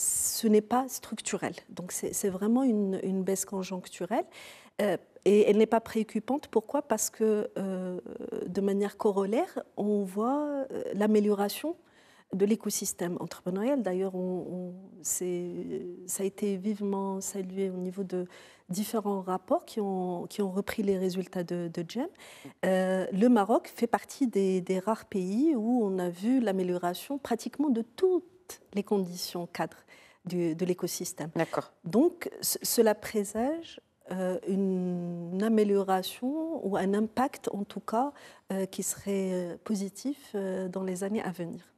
ce n'est pas structurel. Donc c'est vraiment une, baisse conjoncturelle. Euh, et elle n'est pas préoccupante. Pourquoi Parce que euh, de manière corollaire, on voit euh, l'amélioration de l'écosystème entrepreneurial. D'ailleurs, on, ça a été vivement salué au niveau de différents rapports qui ont, repris les résultats de, GEM. le Maroc fait partie des, des, rares pays où on a vu l'amélioration pratiquement de tout, les conditions cadres de l'écosystème. D'accord. Donc, cela présage euh, une amélioration ou un impact, en tout cas, euh, qui serait euh, positif dans les années à venir.